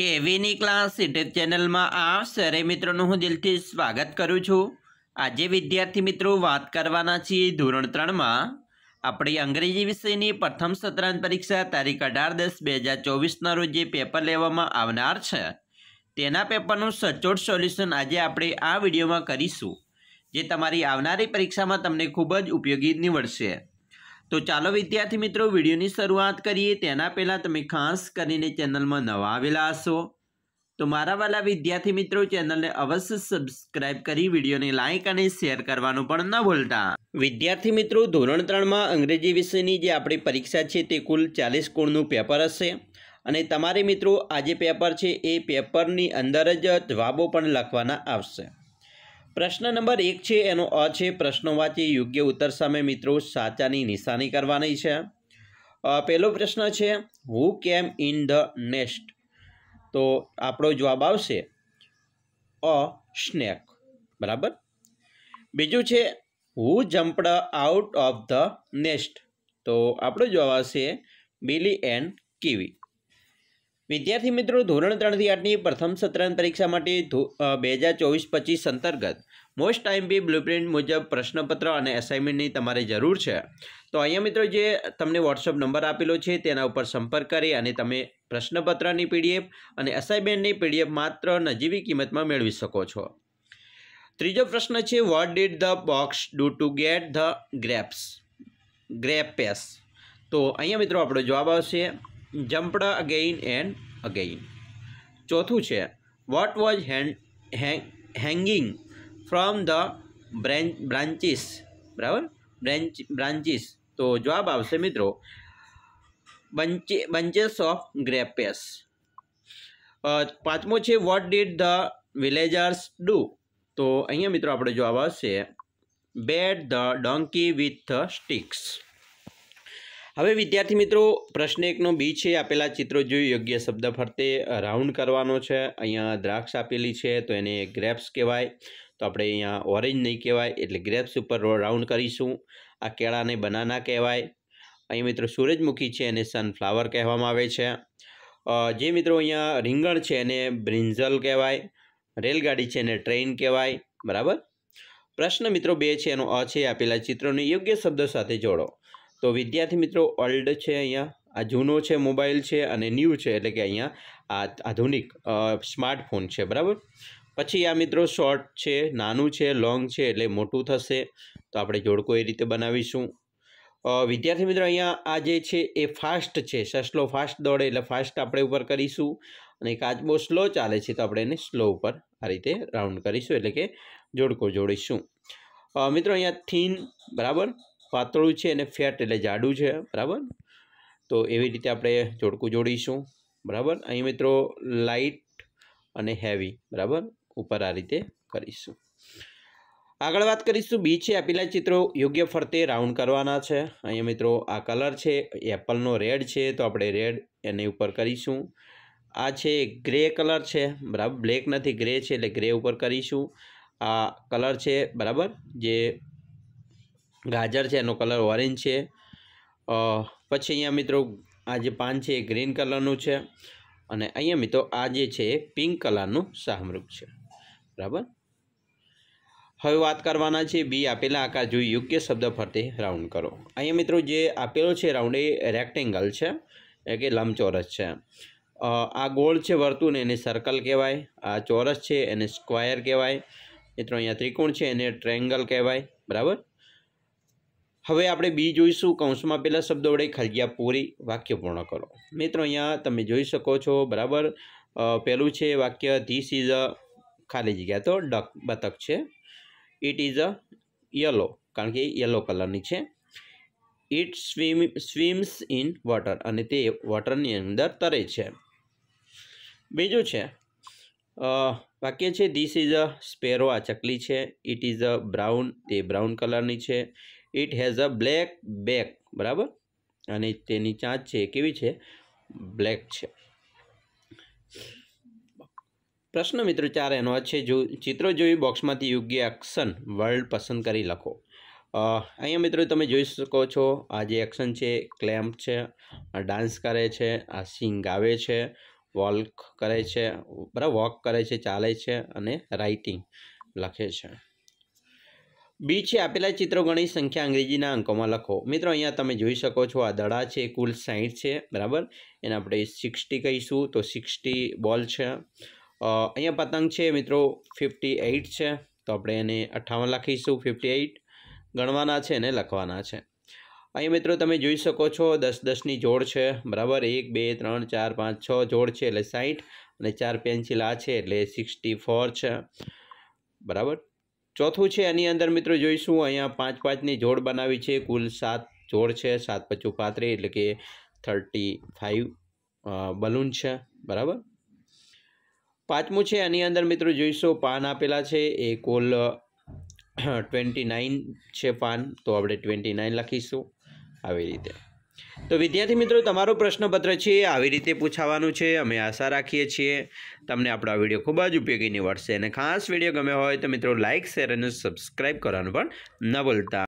કેવીની class YouTube ચેનલમાં આ સરે મિત્રોનું હું દિલથી સ્વાગત કરું છું આજે વિદ્યાર્થી મિત્રો વાત કરવાના છીએ ધોરણ ત્રણમાં આપણી અંગ્રેજી વિષયની પ્રથમ સત્રાંત પરીક્ષા તારીખ અઢાર દસ બે હજાર ચોવીસના રોજ જે પેપર લેવામાં આવનાર છે તેના પેપરનું સચોટ સોલ્યુશન આજે આપણે આ વિડીયોમાં કરીશું જે તમારી આવનારી પરીક્ષામાં તમને ખૂબ જ ઉપયોગી નીવડશે તો ચાલો વિદ્યાર્થી મિત્રો વિડીયોની શરૂઆત કરીએ તેના પહેલાં તમે ખાસ કરીને ચેનલમાં નવા આવેલા હશો તો મારા વાલા વિદ્યાર્થી મિત્રો ચેનલને અવશ્ય સબસ્ક્રાઇબ કરી વિડીયોને લાઇક અને શેર કરવાનું પણ ન ભૂલતા વિદ્યાર્થી મિત્રો ધોરણ ત્રણમાં અંગ્રેજી વિષયની જે આપણી પરીક્ષા છે તે કુલ ચાલીસ ગુણનું પેપર હશે અને તમારે મિત્રો આ જે પેપર છે એ પેપરની અંદર જ જવાબો પણ લખવાના આવશે પ્રશ્ન નંબર એક છે એનો અ છે પ્રશ્નો વાંચી યોગ્ય ઉત્તર સામે મિત્રો સાચાની નિશાની કરવાની છે પહેલો પ્રશ્ન છે હુ કેમ ઇન ધ નેસ્ટ તો આપણો જવાબ આવશે અ સ્નેક બરાબર બીજું છે who jumped out of the nest તો આપણો જવાબ આવશે બિલી એન્ડ કીવી વિદ્યાર્થી મિત્રો ધોરણ ત્રણથી આઠની પ્રથમ સત્રાંત પરીક્ષા માટે બે હજાર ચોવીસ પચીસ અંતર્ગત મોસ્ટ ટાઈમ બી બ્લુપ્રિન્ટ મુજબ પ્રશ્નપત્ર અને એસાઇનમેન્ટની તમારે જરૂર છે તો અહીંયા મિત્રો જે તમને વોટ્સઅપ નંબર આપેલો છે તેના ઉપર સંપર્ક કરી અને તમે પ્રશ્નપત્રની પીડીએફ અને એસાઇનમેન્ટની પીડીએફ માત્ર નજીવી કિંમતમાં મેળવી શકો છો ત્રીજો પ્રશ્ન છે what did the box do to get the grapes grapes તો અહીંયા મિત્રો આપણો જવાબ આવશે જંપડા અગેઇન એન્ડ અગેઇન ચોથું છે what was hand hanging from the branch branches બરાબર બ્રેન્ચ બ્રાન્ચીસ તો જવાબ આવશે મિત્રો બંચે બંચેસ ઓફ ગ્રેપેસ પાંચમું છે what did the villagers do તો અહીંયા મિત્રો આપણે જવાબ આવશે beat the donkey with the sticks હવે વિદ્યાર્થી મિત્રો પ્રશ્ન એકનો બી છે આપેલા ચિત્રો જોયું યોગ્ય શબ્દ ફરતે રાઉન્ડ કરવાનો છે અહીંયા દ્રાક્ષ આપેલી છે તો એને ગ્રેપ્સ કહેવાય તો આપણે અહીંયા ઓરેન્જ નહીં કહેવાય એટલે ગ્રેપ્સ ઉપર રાઉન્ડ કરીશું આ કેળાને બનાના કહેવાય અહીં મિત્રો સૂરજમુખી છે એને સનફ્લાવર કહેવામાં આવે છે જે મિત્રો અહીંયા રીંગણ છે એને બ્રિન્ઝલ કહેવાય રેલગાડી છે એને ટ્રેન કહેવાય બરાબર પ્રશ્ન મિત્રો બે છે એનો અ છે આપેલા ચિત્રોને યોગ્ય શબ્દો સાથે જોડો તો વિદ્યાર્થી મિત્રો ઓલ્ડ છે અહીંયા આ જૂનો છે મોબાઈલ છે અને ન્યૂ છે એટલે કે અહીંયા આ આધુનિક સ્માર્ટફોન છે બરાબર પછી આ મિત્રો શોર્ટ છે નાનું છે લોંગ છે એટલે મોટું થશે તો આપણે જોડકો એ રીતે બનાવીશું વિદ્યાર્થી મિત્રો અહીંયા આ જે છે એ ફાસ્ટ છે સસલો ફાસ્ટ દોડે એટલે ફાસ્ટ આપણે ઉપર કરીશું અને બહુ સ્લો ચાલે છે તો આપણે એને સ્લો ઉપર આ રીતે રાઉન્ડ કરીશું એટલે કે જોડકો જોડીશું મિત્રો અહીંયા થીન બરાબર પાતળું છે અને ફેટ એટલે જાડું છે બરાબર તો એવી રીતે આપણે જોડકું જોડીશું બરાબર અહીં મિત્રો લાઇટ અને હેવી બરાબર ઉપર આ રીતે કરીશું આગળ વાત કરીશું બી છે આપેલા ચિત્રો યોગ્ય ફરતે રાઉન્ડ કરવાના છે અહીંયા મિત્રો આ કલર છે એપલનો રેડ છે તો આપણે રેડ એની ઉપર કરીશું આ છે ગ્રે કલર છે બરાબર બ્લેક નથી ગ્રે છે એટલે ગ્રે ઉપર કરીશું આ કલર છે બરાબર જે ગાજર છે એનો કલર ઓરેન્જ છે પછી અહીંયા મિત્રો આ જે પાન છે એ ગ્રીન કલરનું છે અને અહીંયા મિત્રો આ જે છે એ પિંક કલરનું શાહમૃગ છે બરાબર હવે વાત કરવાના છે બી આપેલા આકાર જોઈ યોગ્ય શબ્દ ફરતે રાઉન્ડ કરો અહીંયા મિત્રો જે આપેલો છે રાઉન્ડ એ રેક્ટેંગલ છે એ કે લંબચોરસ છે આ ગોળ છે વર્તુળ એને સર્કલ કહેવાય આ ચોરસ છે એને સ્ક્વાયર કહેવાય મિત્રો અહીંયા ત્રિકોણ છે એને ટ્રેંગલ કહેવાય બરાબર હવે આપણે બી જોઈશું કૌંસમાં પહેલા શબ્દ વડે ખલગ્યા પૂરી વાક્ય પૂર્ણ કરો મિત્રો અહીંયા તમે જોઈ શકો છો બરાબર પહેલું છે વાક્ય ધીસ ઇઝ અ ખાલી જગ્યા તો ડક બતક છે ઇટ ઇઝ અ યલો કારણ કે યલો કલરની છે it swim swims in water અને તે વોટરની અંદર તરે છે બીજું છે વાક્ય છે ધીસ ઇઝ અ સ્પેરો આ ચકલી છે ઇટ ઇઝ અ બ્રાઉન તે બ્રાઉન કલરની છે it has a black back બરાબર અને તેની ચાંચ છે કેવી છે બ્લેક છે પ્રશ્ન મિત્રો ચાર એનો છે જો ચિત્રો જોઈ બોક્સમાંથી યોગ્ય એક્શન વર્લ્ડ પસંદ કરી લખો અહીંયા મિત્રો તમે જોઈ શકો છો આ જે એક્શન છે ક્લેમ્પ છે ડાન્સ કરે છે આ સિંગ ગાવે છે વોલ્ક કરે છે બરાબર વોક કરે છે ચાલે છે અને રાઇટિંગ લખે છે બી છે આપેલા ચિત્રો ગણી સંખ્યા અંગ્રેજીના અંકોમાં લખો મિત્રો અહીંયા તમે જોઈ શકો છો આ દડા છે કુલ સાહીઠ છે બરાબર એને આપણે સિક્સટી કહીશું તો સિક્સટી બોલ છે અહીંયા પતંગ છે મિત્રો ફિફ્ટી એઇટ છે તો આપણે એને અઠ્ઠાવન લખીશું ફિફ્ટી એઇટ ગણવાના છે અને લખવાના છે અહીંયા મિત્રો તમે જોઈ શકો છો દસ દસની જોડ છે બરાબર એક બે ત્રણ ચાર પાંચ છ જોડ છે એટલે સાહીઠ અને ચાર પેન્સિલ આ છે એટલે સિક્સટી ફોર છે બરાબર ચોથું છે એની અંદર મિત્રો જોઈશું અહીંયા પાંચ પાંચની જોડ બનાવી છે કુલ સાત જોડ છે સાત પચું પાત્રી એટલે કે થર્ટી ફાઇવ બલૂન છે બરાબર પાંચમું છે એની અંદર મિત્રો જોઈશું પાન આપેલા છે એ કુલ ટ્વેન્ટી નાઇન છે પાન તો આપણે ટ્વેન્ટી નાઇન લખીશું આવી રીતે તો વિદ્યાર્થી મિત્રો તમારું પ્રશ્નપત્ર છે આવી રીતે પૂછાવાનું છે અમે આશા રાખીએ છીએ તમને આપણો આ વિડીયો ખૂબ જ ઉપયોગી નીવડશે અને ખાસ વિડીયો ગમે હોય તો મિત્રો લાઇક શેર અને સબસ્ક્રાઈબ કરવાનું પણ ન ભૂલતા